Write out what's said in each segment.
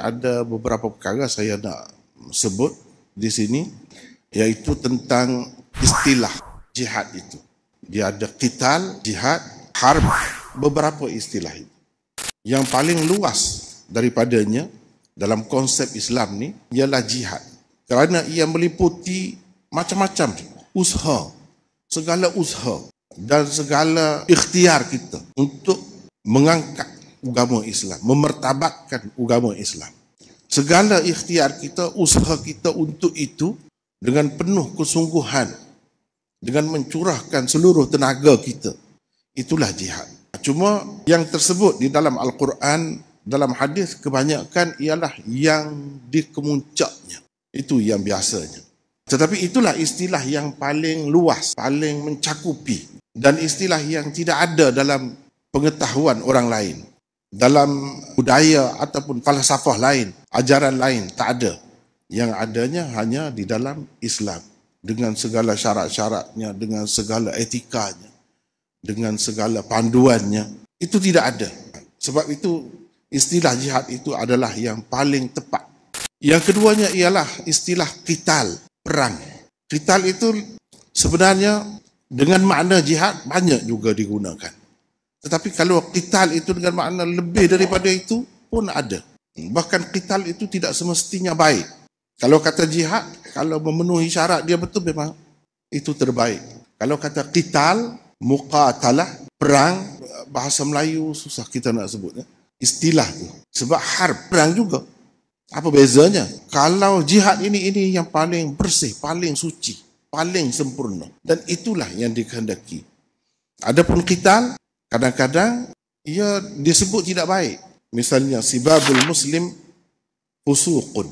ada beberapa perkara saya nak sebut di sini iaitu tentang istilah jihad itu. Dia ada qital, jihad, harb, beberapa istilah itu. Yang paling luas daripadanya dalam konsep Islam ni ialah jihad. Kerana ia meliputi macam-macam usaha, segala usaha dan segala ikhtiar kita untuk mengangkat agama Islam, memertabatkan agama Islam. Segala ikhtiar kita, usaha kita untuk itu dengan penuh kesungguhan, dengan mencurahkan seluruh tenaga kita, itulah jihad. Cuma yang tersebut di dalam Al-Quran, dalam hadis kebanyakan ialah yang dikemuncaknya. Itu yang biasanya. Tetapi itulah istilah yang paling luas, paling mencakupi dan istilah yang tidak ada dalam pengetahuan orang lain dalam budaya ataupun falsafah lain, ajaran lain, tak ada. Yang adanya hanya di dalam Islam. Dengan segala syarat-syaratnya, dengan segala etikanya, dengan segala panduannya, itu tidak ada. Sebab itu istilah jihad itu adalah yang paling tepat. Yang keduanya ialah istilah kital, perang. Kital itu sebenarnya dengan makna jihad banyak juga digunakan. Tetapi kalau qital itu dengan makna lebih daripada itu pun ada. Bahkan qital itu tidak semestinya baik. Kalau kata jihad, kalau memenuhi syarat dia betul memang itu terbaik. Kalau kata qital, muqatalah, perang, bahasa Melayu susah kita nak sebut. Ya? Istilah tu. Sebab harp, perang juga. Apa bezanya? Kalau jihad ini ini yang paling bersih, paling suci, paling sempurna. Dan itulah yang dikehendaki. Adapun qital, kadang-kadang ia disebut tidak baik. Misalnya sibabul muslim fusuqun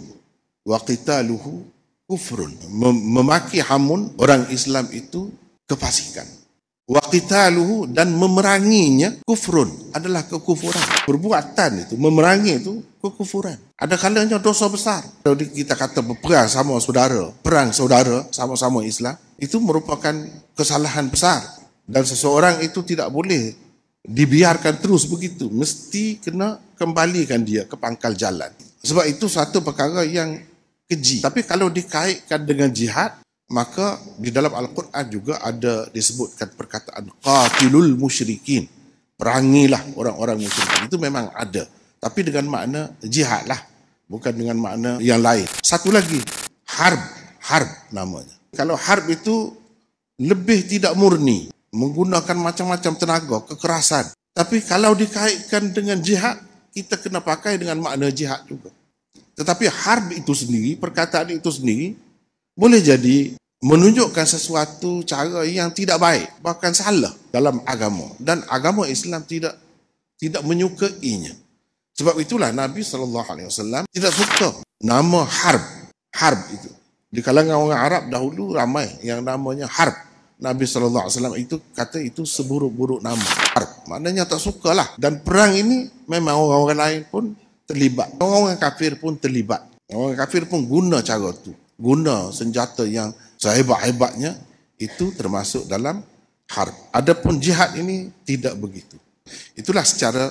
wa qitaluhu kufrun. Mem- memaki hamun orang Islam itu kefasikan. Wa qitaluhu dan memeranginya kufrun adalah kekufuran. Perbuatan itu memerangi itu kekufuran. Ada kalanya dosa besar. Kalau kita kata berperang sama saudara, perang saudara sama-sama Islam, itu merupakan kesalahan besar. Dan seseorang itu tidak boleh dibiarkan terus begitu mesti kena kembalikan dia ke pangkal jalan sebab itu satu perkara yang keji tapi kalau dikaitkan dengan jihad maka di dalam al-Quran juga ada disebutkan perkataan qatilul musyrikin perangilah orang-orang musyrik itu memang ada tapi dengan makna jihadlah bukan dengan makna yang lain satu lagi harb harb namanya kalau harb itu lebih tidak murni menggunakan macam-macam tenaga, kekerasan. Tapi kalau dikaitkan dengan jihad, kita kena pakai dengan makna jihad juga. Tetapi harb itu sendiri, perkataan itu sendiri, boleh jadi menunjukkan sesuatu cara yang tidak baik, bahkan salah dalam agama. Dan agama Islam tidak tidak menyukainya. Sebab itulah Nabi SAW tidak suka nama harb. Harb itu. Di kalangan orang Arab dahulu ramai yang namanya harb. Nabi sallallahu alaihi wasallam itu kata itu seburuk-buruk nama. Maknanya tak suka lah dan perang ini memang orang-orang lain pun terlibat. Orang-orang kafir pun terlibat. Orang orang kafir pun guna cara tu. Guna senjata yang sehebat-hebatnya itu termasuk dalam harb. Adapun jihad ini tidak begitu. Itulah secara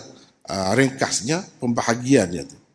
uh, ringkasnya pembahagiannya tu.